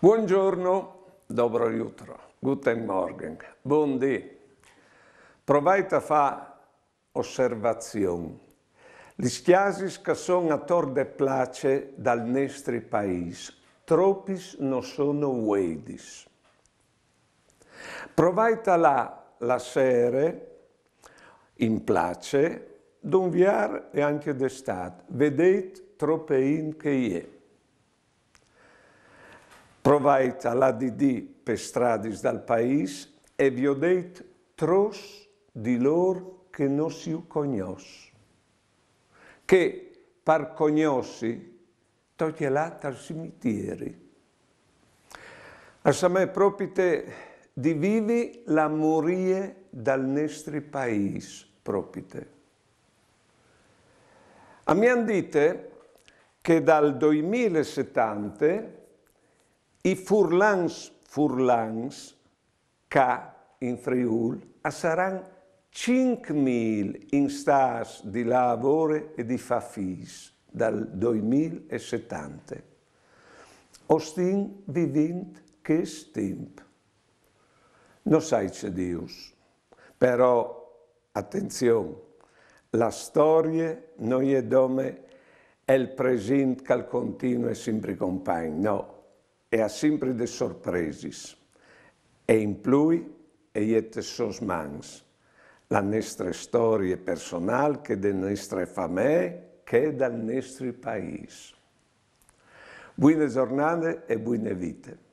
Buongiorno, dobro jutro, guten morgen, buon di. Provajte a fare osservazione. Gli schiasis sono a tor de place dal nostro paese, tropis non sono uedis. Provajte là la sera, in place, d'un viar e anche d'estate. Vedete troppe in che è. Provait a la didì per stradis dal paese e vi ho detto tros di lor che non si cognos, che par cognossi toglielat dal cimitieri. A propite di vivi la morie dal nestri paese propite. A mi han dite che dal 2070 i furlans furlans ca in Friul a saran 5.000 in stas di lavoro e di fafis dal 2070. Ostin vivint che stimp. Non sai c'è Dius, però attenzione, la storia non è dome è il presente che al continuo è sempre compagno, no e ha sempre de sorpresis. E in plui e iete sos mans, la nostra storia personale che de nostre famiglie che dal nostro paese. Buone giornate e buone vite.